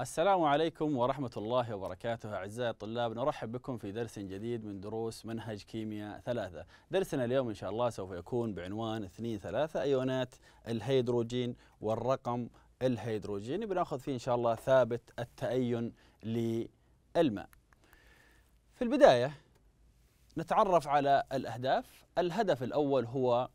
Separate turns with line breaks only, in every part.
السلام عليكم ورحمة الله وبركاته أعزائي الطلاب نرحب بكم في درس جديد من دروس منهج كيمياء ثلاثة درسنا اليوم إن شاء الله سوف يكون بعنوان اثنين ثلاثة أيونات الهيدروجين والرقم الهيدروجيني بناخذ فيه إن شاء الله ثابت التأين للماء في البداية نتعرف على الأهداف الهدف الأول هو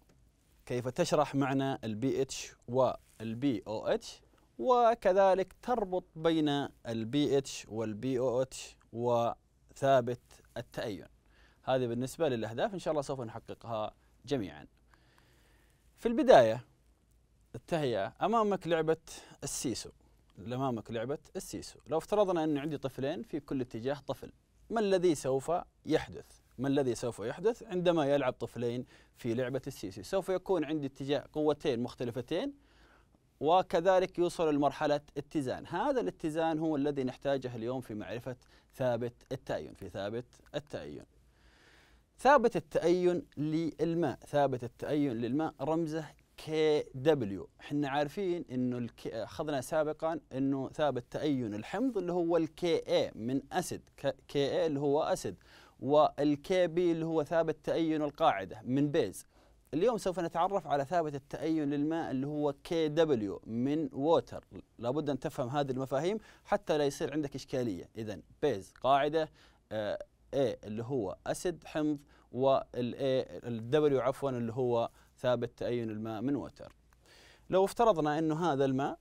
كيف تشرح معنى البي اتش والبي او اتش وكذلك تربط بين البي اتش والبي او اتش وثابت التأين هذه بالنسبة للأهداف إن شاء الله سوف نحققها جميعا في البداية التهيئة أمامك لعبة السيسو أمامك لعبة السيسو لو افترضنا أن عندي طفلين في كل اتجاه طفل ما الذي سوف يحدث ما الذي سوف يحدث عندما يلعب طفلين في لعبة السيسو سوف يكون عندي اتجاه قوتين مختلفتين وكذلك يوصل لمرحلة اتزان هذا الاتزان هو الذي نحتاجه اليوم في معرفة ثابت التأين في ثابت التأين ثابت التأين للماء ثابت التأين للماء رمزه كي دبليو احنا عارفين انه اخذنا سابقا انه ثابت تأين الحمض اللي هو الكي اي من اسد كي اي اللي هو اسد والكي بي اللي هو ثابت تأين القاعدة من بيز اليوم سوف نتعرف على ثابت التأين للماء اللي هو كي دبليو من ووتر لابد أن تفهم هذه المفاهيم حتى لا يصير عندك إشكالية إذا بيز قاعدة آه A اللي هو أسد حمض والA الدبليو عفوا اللي هو ثابت تأين الماء من ووتر لو افترضنا أنه هذا الماء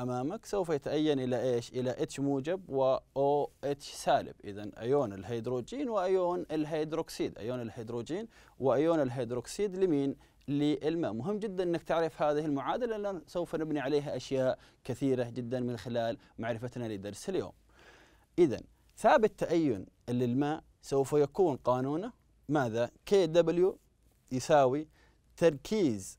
امامك سوف يتأين الى ايش؟ الى اتش موجب و او اتش سالب، اذا ايون الهيدروجين وايون الهيدروكسيد، ايون الهيدروجين وايون الهيدروكسيد لمين؟ للماء، مهم جدا انك تعرف هذه المعادله لان سوف نبني عليها اشياء كثيره جدا من خلال معرفتنا لدرس اليوم. اذا ثابت تأين للماء سوف يكون قانونه ماذا؟ كي دبليو يساوي تركيز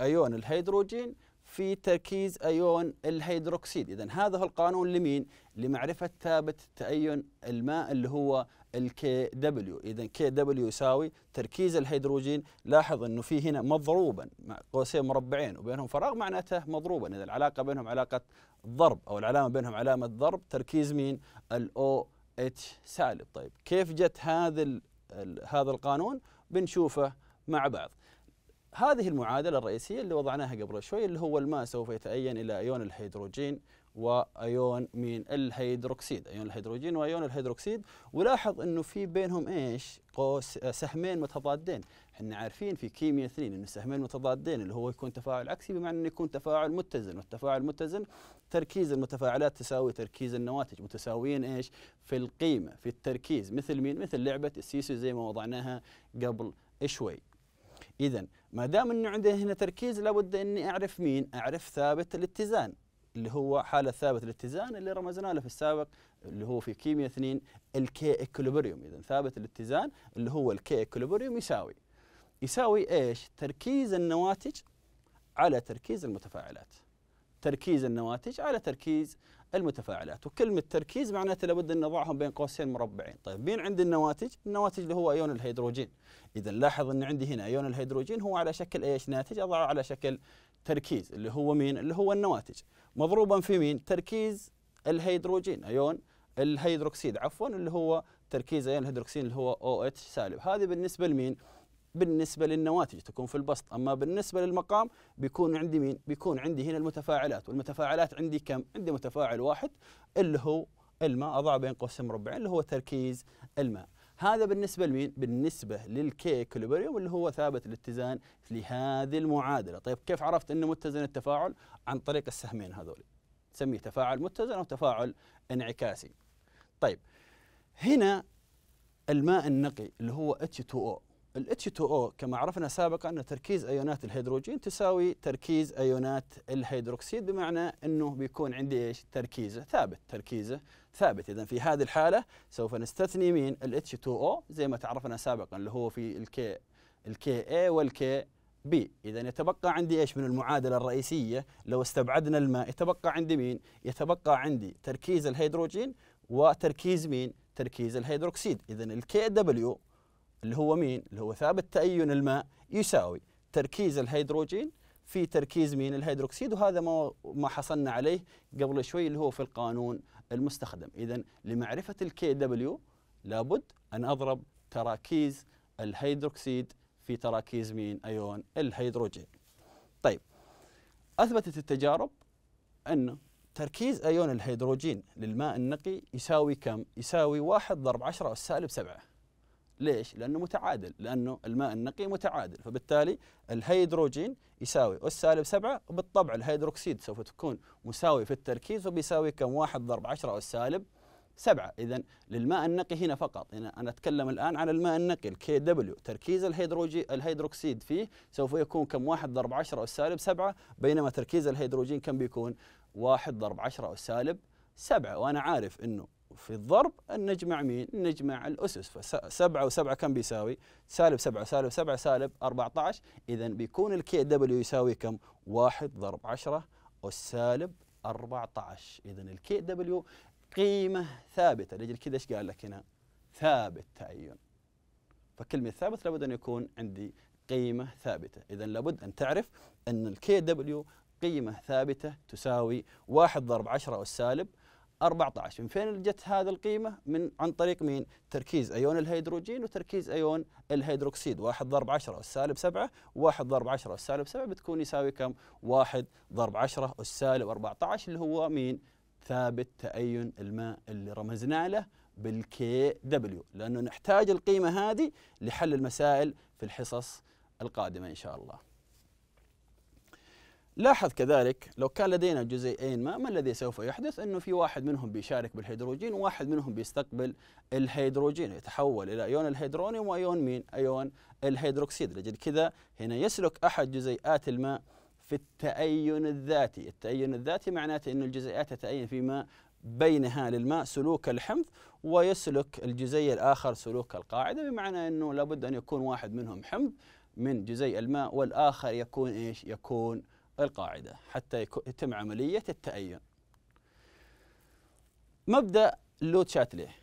ايون الهيدروجين في تركيز أيون الهيدروكسيد إذا هذا هو القانون لمين؟ لمعرفة ثابت تأين الماء اللي هو الكي دبليو إذا كي دبليو يساوي تركيز الهيدروجين لاحظ أنه في هنا مضروبا مع قوسين مربعين وبينهم فراغ معناته مضروبا إذا العلاقة بينهم علاقة ضرب أو العلامة بينهم علامة ضرب تركيز مين؟ الأو اتش سالب طيب كيف جت هذا هذا القانون؟ بنشوفه مع بعض هذه المعادلة الرئيسية اللي وضعناها قبل شوي اللي هو الماء سوف يتأين إلى أيون الهيدروجين وأيون من الهيدروكسيد أيون الهيدروجين وأيون الهيدروكسيد ولاحظ أنه في بينهم إيش قوس آه، سهمين متضادين احنا عارفين في كيمياء اثنين أن السهمين متضادين اللي هو يكون تفاعل عكسي بمعنى أنه يكون تفاعل متزن والتفاعل المتزن تركيز المتفاعلات تساوي تركيز النواتج متساويين إيش في القيمة في التركيز مثل مين مثل لعبة السيسو زي ما وضعناها قبل شوي إذا ما دام أنه عندي هنا تركيز لابد أني أعرف مين؟ أعرف ثابت الاتزان اللي هو حالة ثابت الاتزان اللي رمزنا له في السابق اللي هو في كيمياء 2 الكي اكوليبريوم إذا ثابت الاتزان اللي هو الكي اكوليبريوم يساوي يساوي إيش؟ تركيز النواتج على تركيز المتفاعلات تركيز النواتج على تركيز المتفاعلات وكلمة تركيز معناته لابد أن نضعهم بين قوسين مربعين طيب مين عند النواتج؟ النواتج اللي هو أيون الهيدروجين إذا لاحظ أن عندي هنا أيون الهيدروجين هو على شكل إيش ناتج أضعه على شكل تركيز اللي هو مين؟ اللي هو النواتج مضروبا في مين؟ تركيز الهيدروجين أيون الهيدروكسيد عفوا اللي هو تركيز أيون الهيدروكسيد اللي هو OH سالب هذه بالنسبة لمين؟ بالنسبة للنواتج تكون في البسط أما بالنسبة للمقام بيكون عندي مين؟ بيكون عندي هنا المتفاعلات والمتفاعلات عندي كم؟ عندي متفاعل واحد اللي هو الماء أضع بين قوسين مربعين اللي هو تركيز الماء هذا بالنسبة لمين؟ بالنسبة للكي كوليبريوم اللي هو ثابت الاتزان لهذه المعادلة طيب كيف عرفت أنه متزن التفاعل؟ عن طريق السهمين هذول نسميه تفاعل متزن أو تفاعل انعكاسي طيب هنا الماء النقي اللي هو H2O ال H2O كما عرفنا سابقا أن تركيز أيونات الهيدروجين تساوي تركيز أيونات الهيدروكسيد بمعنى أنه بيكون عندي إيش تركيزه ثابت تركيزه ثابت إذا في هذه الحالة سوف نستثني من ال H2O زي ما تعرفنا سابقا اللي هو في الكي الكي A والكي B، إذا يتبقى عندي إيش من المعادلة الرئيسية لو استبعدنا الماء يتبقى عندي مين يتبقى عندي تركيز الهيدروجين وتركيز مين تركيز الهيدروكسيد إذا الكي دبليو اللي هو مين؟ اللي هو ثابت تأين الماء يساوي تركيز الهيدروجين في تركيز مين الهيدروكسيد وهذا ما ما حصلنا عليه قبل شوي اللي هو في القانون المستخدم اذا لمعرفه الكي دبليو لابد ان اضرب تراكيز الهيدروكسيد في تراكيز مين ايون الهيدروجين طيب اثبتت التجارب ان تركيز ايون الهيدروجين للماء النقي يساوي كم يساوي 1 ضرب 10 سالب 7 ليش؟ لأنه متعادل لأنه الماء النقي متعادل فبالتالي الهيدروجين يساوي أس سالب 7 وبالطبع الهيدروكسيد سوف تكون مساوي في التركيز وبيساوي كم 1 ضرب 10 أس سالب 7 إذا للماء النقي هنا فقط هنا أنا أتكلم الآن عن الماء النقي الكي دبليو تركيز الهيدروجين الهيدروكسيد فيه سوف يكون كم 1 ضرب 10 أس سالب 7 بينما تركيز الهيدروجين كم بيكون 1 ضرب 10 أس سالب 7 وأنا عارف أنه في الضرب أن نجمع مين؟ نجمع الأسس فسبعة وسبعة كم بيساوي؟ سالب سبعة سالب سبعة سالب 14 إذا بيكون الكي دبليو يساوي كم؟ واحد ضرب 10 والسالب 14 إذا الكي دبليو قيمة ثابتة لأجل كذا إيش قال لك هنا؟ ثابت تعين فكلمة ثابت لابد أن يكون عندي قيمة ثابتة إذا لابد أن تعرف أن الكي دبليو قيمة ثابتة تساوي واحد ضرب عشرة والسالب 14 من فين جت هذه القيمة؟ من عن طريق مين؟ تركيز أيون الهيدروجين وتركيز أيون الهيدروكسيد 1 ضرب 10 أس 7 1 ضرب 10 أس 7 بتكون يساوي كم؟ 1 ضرب 10 أس 14 اللي هو مين؟ ثابت تأين الماء اللي رمزنا له بالكي دبليو لأنه نحتاج القيمة هذه لحل المسائل في الحصص القادمة إن شاء الله لاحظ كذلك لو كان لدينا جزيئين ماء ما الذي سوف يحدث انه في واحد منهم بيشارك بالهيدروجين وواحد منهم بيستقبل الهيدروجين يتحول الى ايون الهيدرونيوم وايون مين ايون الهيدروكسيد لجل كذا هنا يسلك احد جزيئات الماء في التأين الذاتي التأين الذاتي معناته أن الجزيئات تتأين فيما بينها للماء سلوك الحمض ويسلك الجزيء الآخر سلوك القاعدة بمعنى أنه لابد أن يكون واحد منهم حمض من جزيء الماء والآخر يكون إيش يكون القاعدة حتى يتم عملية التأين مبدأ لو شاتليه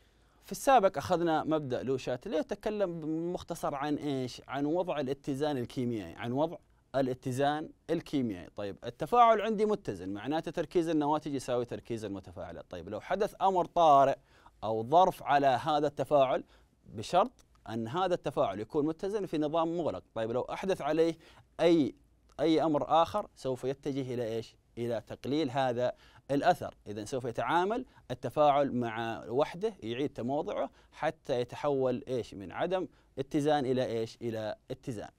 في السابق أخذنا مبدأ لو شاتليه تكلم مختصر عن إيش؟ عن وضع الاتزان الكيميائي عن وضع الاتزان الكيميائي طيب التفاعل عندي متزن معناته تركيز النواتج يساوي تركيز المتفاعلات طيب لو حدث أمر طارئ أو ظرف على هذا التفاعل بشرط أن هذا التفاعل يكون متزن في نظام مغلق طيب لو أحدث عليه أي أي أمر آخر سوف يتجه إلى إيش؟ إلى تقليل هذا الأثر إذا سوف يتعامل التفاعل مع وحده يعيد تموضعه حتى يتحول إيش من عدم اتزان إلى إيش إلى اتزان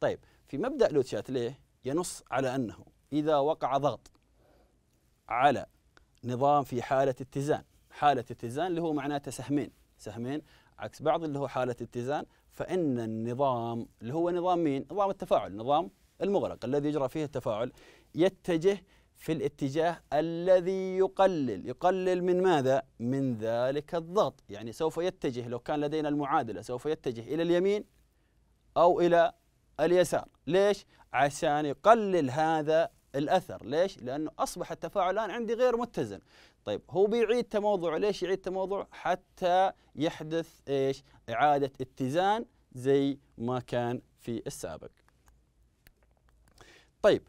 طيب في مبدأ لوتشات ليه؟ ينص على أنه إذا وقع ضغط على نظام في حالة اتزان حالة اتزان اللي هو معناته سهمين سهمين عكس بعض اللي هو حالة اتزان فإن النظام اللي هو نظام مين؟ نظام التفاعل نظام المغلق الذي يجرى فيه التفاعل يتجه في الاتجاه الذي يقلل يقلل من ماذا؟ من ذلك الضغط يعني سوف يتجه لو كان لدينا المعادلة سوف يتجه إلى اليمين أو إلى اليسار ليش؟ عشان يقلل هذا الأثر ليش؟ لأنه أصبح التفاعل الآن عندي غير متزن طيب هو بيعيد تموضعه ليش يعيد تموضعه؟ حتى يحدث إيش؟ إعادة اتزان زي ما كان في السابق طيب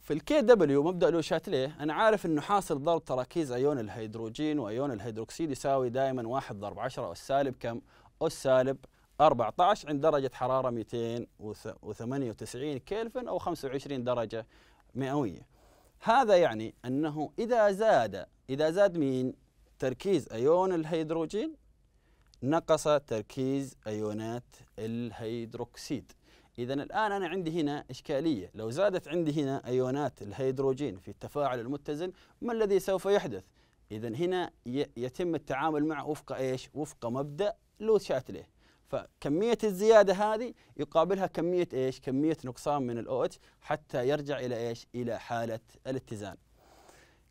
في الكي دبليو مبدا لو شاتليه انا عارف انه حاصل ضرب تراكيز ايون الهيدروجين وايون الهيدروكسيد يساوي دائما 1 ضرب 10 والسالب كم؟ اس سالب 14 عند درجه حراره 298 كلفن او 25 درجه مئويه. هذا يعني انه اذا زاد اذا زاد مين؟ تركيز ايون الهيدروجين نقص تركيز ايونات الهيدروكسيد إذا الآن أنا عندي هنا إشكالية لو زادت عندي هنا أيونات الهيدروجين في التفاعل المتزن ما الذي سوف يحدث؟ إذا هنا يتم التعامل معه وفق إيش؟ وفق مبدأ لوث شاتليه فكمية الزيادة هذه يقابلها كمية إيش؟ كمية نقصان من الأو اتش حتى يرجع إلى إيش؟ إلى حالة الاتزان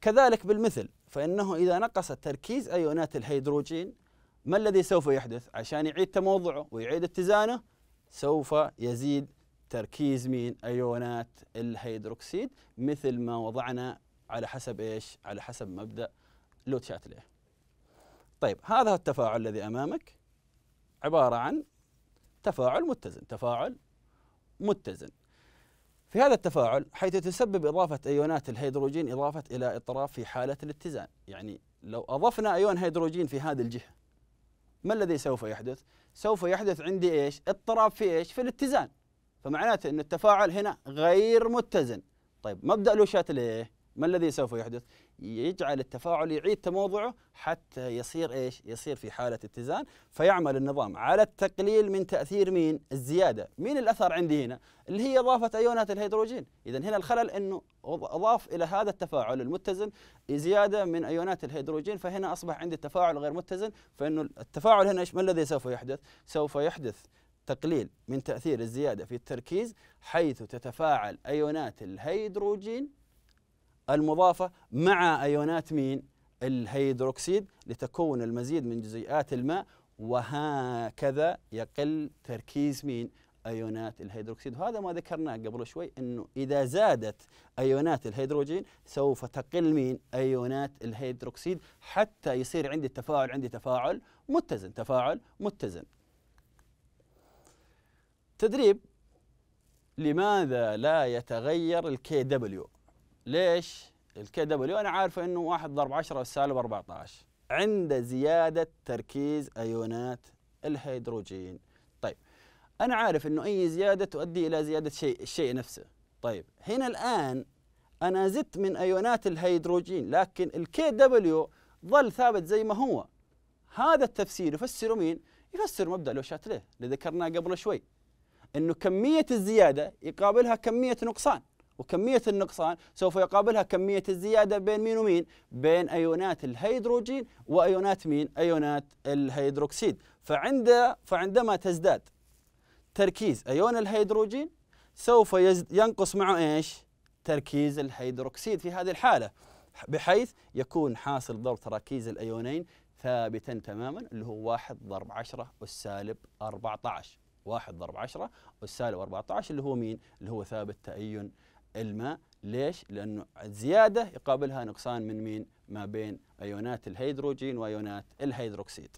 كذلك بالمثل فإنه إذا نقص تركيز أيونات الهيدروجين ما الذي سوف يحدث؟ عشان يعيد تموضعه ويعيد اتزانه سوف يزيد تركيز مين ايونات الهيدروكسيد مثل ما وضعنا على حسب ايش على حسب مبدا لوتشاتليه طيب هذا التفاعل الذي امامك عباره عن تفاعل متزن تفاعل متزن في هذا التفاعل حيث تسبب إضافة أيونات الهيدروجين إضافة إلى إطراف في حالة الاتزان يعني لو أضفنا أيون هيدروجين في هذه الجهة ما الذي سوف يحدث؟ سوف يحدث عندي ايش؟ اضطراب في ايش؟ في الاتزان فمعناته ان التفاعل هنا غير متزن طيب مبدا لوشات الايه؟ ما الذي سوف يحدث؟ يجعل التفاعل يعيد تموضعه حتى يصير ايش؟ يصير في حاله اتزان فيعمل النظام على التقليل من تاثير مين؟ الزياده، مين الاثر عندي هنا؟ اللي هي اضافه ايونات الهيدروجين، اذا هنا الخلل انه اضاف الى هذا التفاعل المتزن زياده من ايونات الهيدروجين فهنا اصبح عندي التفاعل غير متزن فانه التفاعل هنا ايش ما الذي سوف يحدث؟ سوف يحدث تقليل من تاثير الزياده في التركيز حيث تتفاعل ايونات الهيدروجين المضافة مع أيونات مين؟ الهيدروكسيد لتكون المزيد من جزيئات الماء وهكذا يقل تركيز مين؟ ايونات الهيدروكسيد وهذا ما ذكرناه قبل شوي انه اذا زادت ايونات الهيدروجين سوف تقل مين ايونات الهيدروكسيد حتى يصير عندي التفاعل عندي تفاعل متزن تفاعل متزن تدريب لماذا لا يتغير الكي دبليو ليش الكي دبليو انا عارفه انه 1 ضرب 10 سالب 14 عند زياده تركيز ايونات الهيدروجين طيب انا عارف انه اي زياده تؤدي الى زياده شيء الشيء نفسه طيب هنا الان انا زدت من ايونات الهيدروجين لكن الكي دبليو ظل ثابت زي ما هو هذا التفسير يفسره مين يفسر مبدا لو شاتليه اللي ذكرناه قبل شوي انه كميه الزياده يقابلها كميه نقصان وكمية النقصان سوف يقابلها كمية الزيادة بين مين ومين بين أيونات الهيدروجين وأيونات مين أيونات الهيدروكسيد فعند فعندما تزداد تركيز أيون الهيدروجين سوف ينقص معه إيش تركيز الهيدروكسيد في هذه الحالة بحيث يكون حاصل ضرب تراكيز الأيونين ثابتا تماما اللي هو 1 ضرب 10 والسالب 14 1 ضرب 10 والسالب 14 اللي هو مين؟ اللي هو ثابت تأين الماء ليش؟ لأنه زيادة يقابلها نقصان من مين؟ ما بين أيونات الهيدروجين وأيونات الهيدروكسيد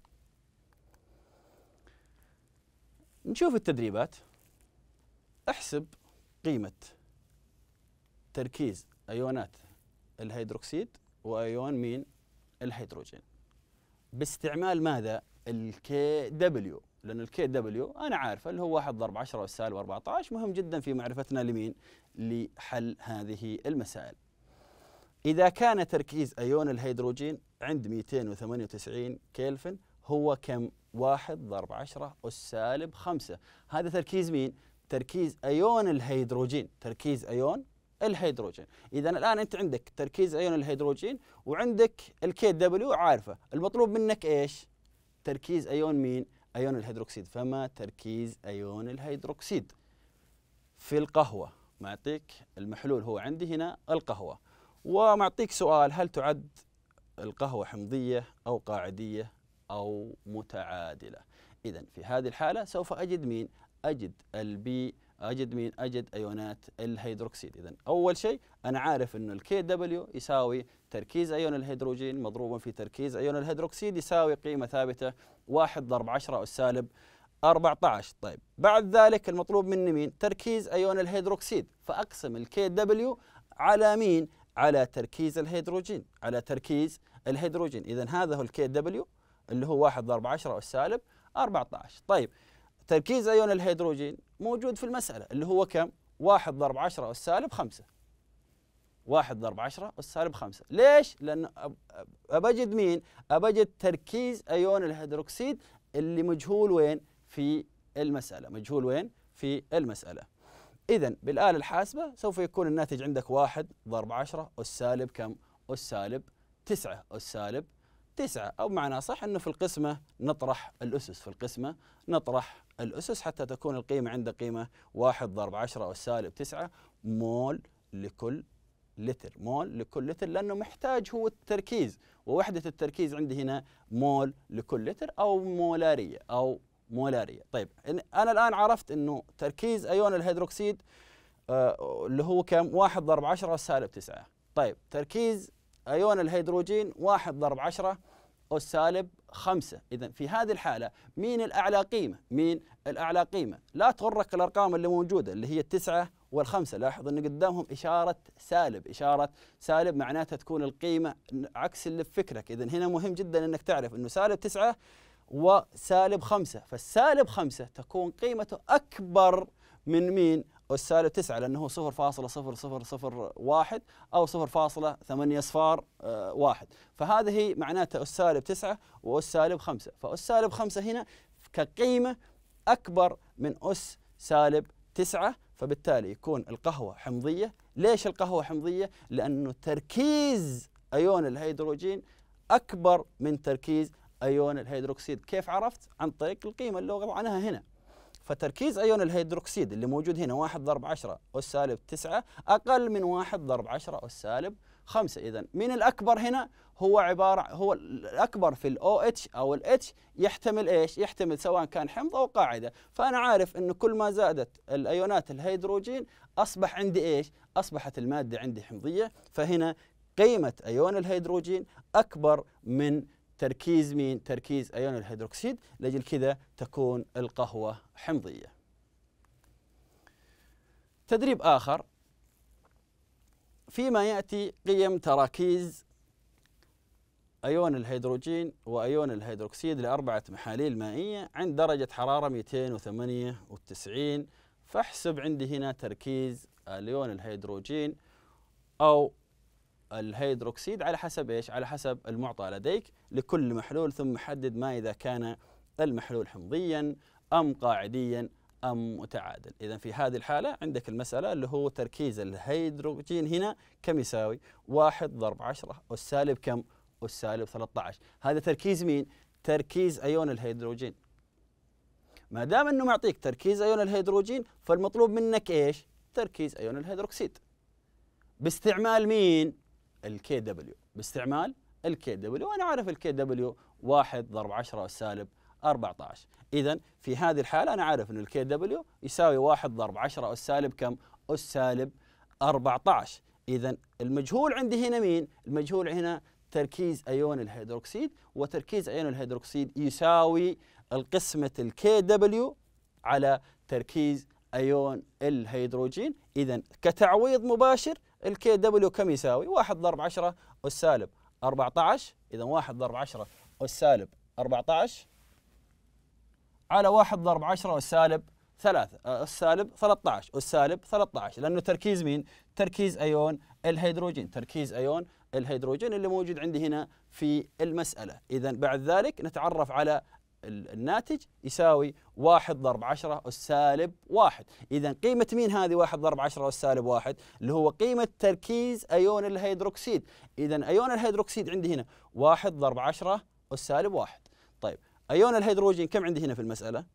نشوف التدريبات احسب قيمة تركيز أيونات الهيدروكسيد وأيون مين؟ الهيدروجين باستعمال ماذا؟ الكي دبليو لأن الكي دبليو أنا عارفه اللي هو 1 ضرب 10 والسالب 14 مهم جدا في معرفتنا لمين؟ لحل هذه المسائل إذا كان تركيز أيون الهيدروجين عند 298 كيلفن هو كم واحد ضرب عشرة أس سالب خمسة هذا تركيز مين؟ تركيز أيون الهيدروجين تركيز أيون الهيدروجين إذا الآن أنت عندك تركيز أيون الهيدروجين وعندك الكي دبليو عارفة المطلوب منك إيش؟ تركيز أيون مين؟ أيون الهيدروكسيد فما تركيز أيون الهيدروكسيد في القهوة معطيك المحلول هو عندي هنا القهوة ومعطيك سؤال هل تعد القهوة حمضية أو قاعدية أو متعادلة إذا في هذه الحالة سوف أجد مين أجد البي أجد مين أجد أيونات الهيدروكسيد إذا أول شيء أنا عارف أنه الكي دبليو يساوي تركيز أيون الهيدروجين مضروبا في تركيز أيون الهيدروكسيد يساوي قيمة ثابتة 1 ضرب 10 أو السالب 14 طيب بعد ذلك المطلوب مني مين تركيز أيون الهيدروكسيد فأقسم الكي دبليو على مين على تركيز الهيدروجين على تركيز الهيدروجين إذا هذا هو الكي دبليو اللي هو 1 ضرب 10 والسالب 14 طيب تركيز أيون الهيدروجين موجود في المسألة اللي هو كم 1 ضرب 10 والسالب 5 1 ضرب 10 والسالب 5 ليش؟ لأن أبجد مين؟ أبجد تركيز أيون الهيدروكسيد اللي مجهول وين؟ في المسألة مجهول وين في المسألة إذا بالآلة الحاسبة سوف يكون الناتج عندك واحد ضرب عشرة أس سالب كم أس سالب تسعة أس سالب تسعة أو معنى صح أنه في القسمة نطرح الأسس في القسمة نطرح الأسس حتى تكون القيمة عند قيمة واحد ضرب عشرة أس سالب تسعة مول لكل لتر مول لكل لتر لأنه محتاج هو التركيز ووحدة التركيز عندي هنا مول لكل لتر أو مولارية أو مولاريا طيب انا الان عرفت انه تركيز ايون الهيدروكسيد آه، اللي هو كم 1 ضرب 10 أس سالب 9 طيب تركيز ايون الهيدروجين 1 ضرب 10 أس سالب 5 اذا في هذه الحاله مين الاعلى قيمه مين الاعلى قيمه لا تغرك الارقام اللي موجوده اللي هي التسعه والخمسة لاحظ أن قدامهم إشارة سالب إشارة سالب معناتها تكون القيمة عكس اللي في فكرك إذا هنا مهم جدا أنك تعرف أنه سالب 9 وسالب خمسة فالسالب خمسة تكون قيمته أكبر من مين والسالب تسعة لأنه صفر فاصلة صفر صفر صفر واحد أو صفر فاصلة ثمانية صفار آه، واحد فهذه معناتها السالب تسعة والسالب خمسة فالسالب خمسة هنا كقيمة أكبر من أس سالب تسعة فبالتالي يكون القهوة حمضية ليش القهوة حمضية؟ لأنه تركيز أيون الهيدروجين أكبر من تركيز ايون الهيدروكسيد كيف عرفت عن طريق القيمه اللي وضع عنها هنا فتركيز ايون الهيدروكسيد اللي موجود هنا 1 ضرب 10 أس سالب 9 اقل من 1 ضرب 10 أس سالب 5 اذا من الاكبر هنا هو عباره هو الاكبر في الاو اتش او الاتش يحتمل ايش؟ يحتمل سواء كان حمض او قاعده، فانا عارف انه كل ما زادت الايونات الهيدروجين اصبح عندي ايش؟ اصبحت الماده عندي حمضيه، فهنا قيمه ايون الهيدروجين اكبر من تركيز مين؟ تركيز أيون الهيدروكسيد لأجل كذا تكون القهوة حمضية تدريب آخر فيما يأتي قيم تراكيز أيون الهيدروجين وأيون الهيدروكسيد لأربعة محاليل مائية عند درجة حرارة 298 فاحسب عندي هنا تركيز اليون الهيدروجين أو الهيدروكسيد على حسب ايش؟ على حسب المعطى لديك لكل محلول ثم حدد ما اذا كان المحلول حمضيا ام قاعديا ام متعادل، اذا في هذه الحاله عندك المساله اللي هو تركيز الهيدروجين هنا كم يساوي؟ 1 ضرب 10 والسالب كم؟ والسالب 13 هذا تركيز مين؟ تركيز ايون الهيدروجين ما دام انه معطيك تركيز ايون الهيدروجين فالمطلوب منك ايش؟ تركيز ايون الهيدروكسيد باستعمال مين؟ الكي دبليو باستعمال الكي دبليو وانا عارف الكي دبليو 1 ضرب 10 سالب 14 اذا في هذه الحاله انا عارف ان الكي دبليو يساوي 1 ضرب 10 اس سالب كم اس سالب 14 اذا المجهول عندي هنا مين المجهول هنا تركيز ايون الهيدروكسيد وتركيز ايون الهيدروكسيد يساوي القسمه الكي دبليو على تركيز ايون الهيدروجين اذا كتعويض مباشر الكي دبليو كم يساوي؟ 1 ضرب 10 والسالب 14 إذا 1 ضرب 10 والسالب 14 على 1 ضرب 10 والسالب 3 السالب 13 سالب 13 لأنه تركيز مين؟ تركيز أيون الهيدروجين تركيز أيون الهيدروجين اللي موجود عندي هنا في المسألة إذا بعد ذلك نتعرف على الناتج يساوي واحد ضرب عشرة السالب واحد إذا قيمة مين هذه واحد ضرب عشرة السالب واحد اللي هو قيمة تركيز أيون الهيدروكسيد إذا أيون الهيدروكسيد عندي هنا واحد ضرب عشرة السالب واحد طيب أيون الهيدروجين كم عندي هنا في المسألة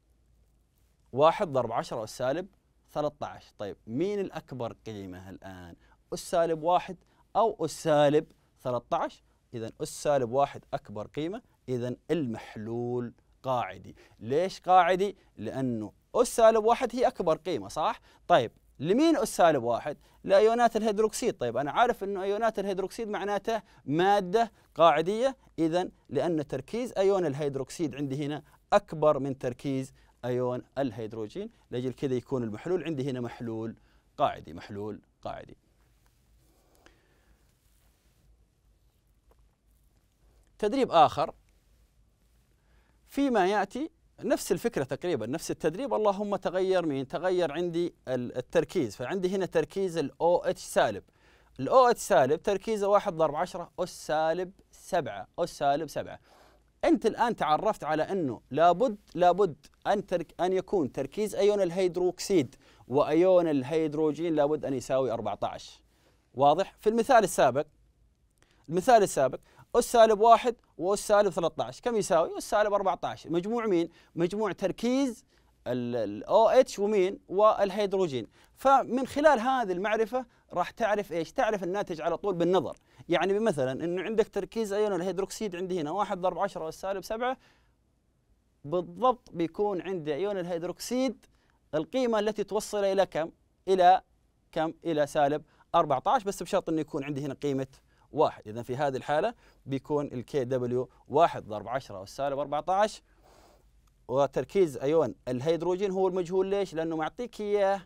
واحد ضرب عشرة السالب 13 طيب مين الأكبر قيمة الآن أس سالب واحد أو أس سالب 13 إذا أس سالب واحد أكبر قيمة إذا المحلول قاعدي ليش قاعدي لأنه أس سالب واحد هي أكبر قيمة صح طيب لمين أس سالب واحد لأيونات الهيدروكسيد طيب أنا عارف أنه أيونات الهيدروكسيد معناته مادة قاعدية إذا لأن تركيز أيون الهيدروكسيد عندي هنا أكبر من تركيز أيون الهيدروجين لأجل كذا يكون المحلول عندي هنا محلول قاعدي محلول قاعدي تدريب آخر فيما ياتي نفس الفكره تقريبا نفس التدريب اللهم تغير مين تغير عندي التركيز فعندي هنا تركيز الاو اتش سالب الاو اتش سالب تركيزه 1 ضرب 10 اس سالب 7 اس سالب 7 انت الان تعرفت على انه لابد لابد ان ترك ان يكون تركيز ايون الهيدروكسيد وايون الهيدروجين لابد ان يساوي 14 واضح في المثال السابق المثال السابق اس سالب واحد واس سالب 13 كم يساوي؟ اس سالب 14 مجموع مين؟ مجموع تركيز الاو اتش ومين؟ والهيدروجين فمن خلال هذه المعرفه راح تعرف ايش؟ تعرف الناتج على طول بالنظر يعني مثلا انه عندك تركيز ايون الهيدروكسيد عندي هنا 1 ضرب 10 اس سالب 7 بالضبط بيكون عندي ايون الهيدروكسيد القيمه التي توصل الى كم؟ الى كم؟ الى سالب 14 بس بشرط انه يكون عندي هنا قيمه واحد إذا في هذه الحالة بيكون الكي دبليو واحد ضرب 10 والسالب 14 وتركيز أيون الهيدروجين هو المجهول ليش؟ لأنه معطيك إياه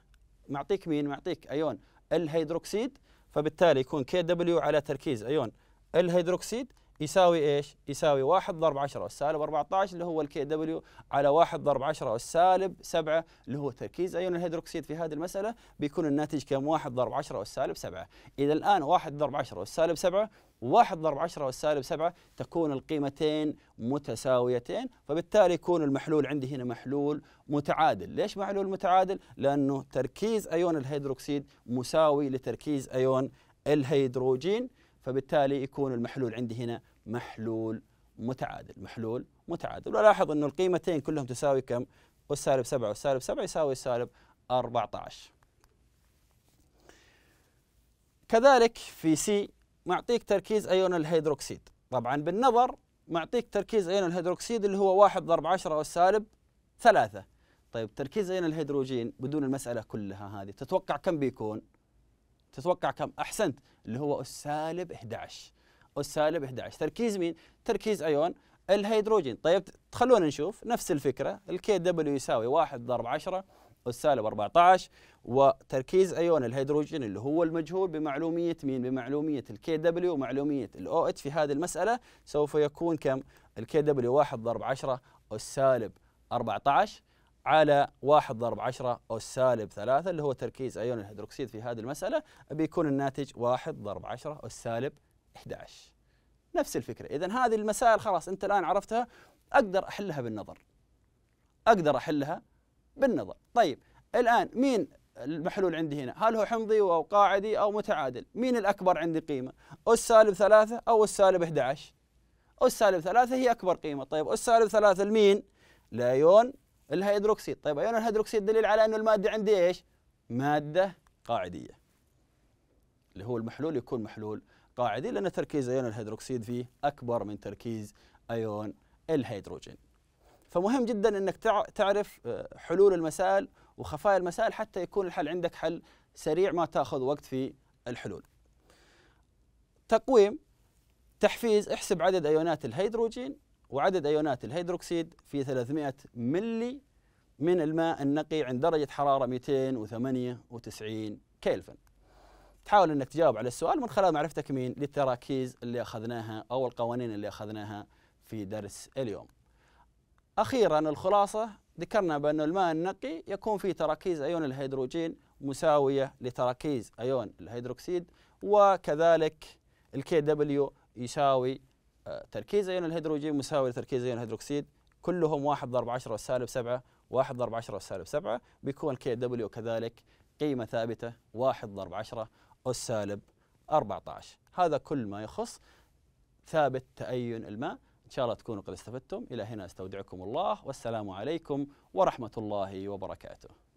معطيك مين؟ معطيك أيون الهيدروكسيد فبالتالي يكون كي دبليو على تركيز أيون الهيدروكسيد يساوي ايش؟ يساوي 1 ضرب 10 سالب 14 اللي هو الكي دبليو على 1 ضرب 10 سالب 7 اللي هو تركيز ايون الهيدروكسيد في هذه المساله بيكون الناتج كم 1 ضرب 10 سالب 7 اذا الان 1 ضرب 10 سالب 7 و 1 ضرب 10 سالب 7 تكون القيمتين متساويتين فبالتالي يكون المحلول عندي هنا محلول متعادل ليش محلول متعادل لانه تركيز ايون الهيدروكسيد مساوي لتركيز ايون الهيدروجين فبالتالي يكون المحلول عندي هنا محلول متعادل محلول متعادل ولاحظ انه القيمتين كلهم تساوي كم سالب 7 والسالب 7 يساوي سالب 14 كذلك في سي معطيك تركيز أيون الهيدروكسيد طبعا بالنظر معطيك تركيز أيون الهيدروكسيد اللي هو 1 ضرب 10 والسالب 3 طيب تركيز أيون الهيدروجين بدون المسألة كلها هذه تتوقع كم بيكون؟ تتوقع كم؟ أحسنت اللي هو السالب 11 والسالب 11 تركيز مين؟ تركيز أيون الهيدروجين طيب تخلونا نشوف نفس الفكرة الكي دبليو يساوي 1 ضرب 10 والسالب 14 وتركيز ايون الهيدروجين اللي هو المجهول بمعلوميه مين؟ بمعلوميه الكي دبليو ومعلوميه الاو اتش في هذه المساله سوف يكون كم؟ الكي دبليو 1 ضرب 10 والسالب 14 على 1 ضرب 10 أو السالب 3 اللي هو تركيز أيون الهيدروكسيد في هذه المسألة بيكون الناتج 1 ضرب 10 أو السالب 3 11 نفس الفكرة إذا هذه المسائل خلاص أنت الآن عرفتها أقدر أحلها بالنظر أقدر أحلها بالنظر طيب الآن مين المحلول عندي هنا هل هو حمضي أو قاعدي أو متعادل مين الأكبر عندي قيمة أس سالب ثلاثة أو أس سالب 11 أس سالب ثلاثة هي أكبر قيمة طيب أس سالب ثلاثة المين لايون الهيدروكسيد طيب أيون الهيدروكسيد دليل على أن المادة عندي إيش مادة قاعدية اللي هو المحلول يكون محلول قاعدي لأن تركيز أيون الهيدروكسيد فيه أكبر من تركيز أيون الهيدروجين فمهم جدا أنك تعرف آه، حلول المسائل وخفايا المسائل حتى يكون الحل عندك حل سريع ما تاخذ وقت في الحلول تقويم تحفيز احسب عدد ايونات الهيدروجين وعدد ايونات الهيدروكسيد في 300 ملي من الماء النقي عند درجة حرارة 298 كيلفن تحاول انك تجاوب على السؤال من خلال معرفتك مين للتراكيز اللي اخذناها او القوانين اللي اخذناها في درس اليوم. اخيرا الخلاصه ذكرنا بان الماء النقي يكون فيه تراكيز ايون الهيدروجين مساويه لتراكيز ايون الهيدروكسيد وكذلك الكي دبليو يساوي آه، تركيز ايون الهيدروجين مساوي لتركيز ايون الهيدروكسيد كلهم 1 ضرب 10 سالب 7 1 ضرب 10 سالب 7 بيكون الكي دبليو كذلك قيمه ثابته 1 ضرب 10 سالب 14 هذا كل ما يخص ثابت تأين الماء إن شاء الله تكونوا قد استفدتم إلى هنا استودعكم الله والسلام عليكم ورحمة الله وبركاته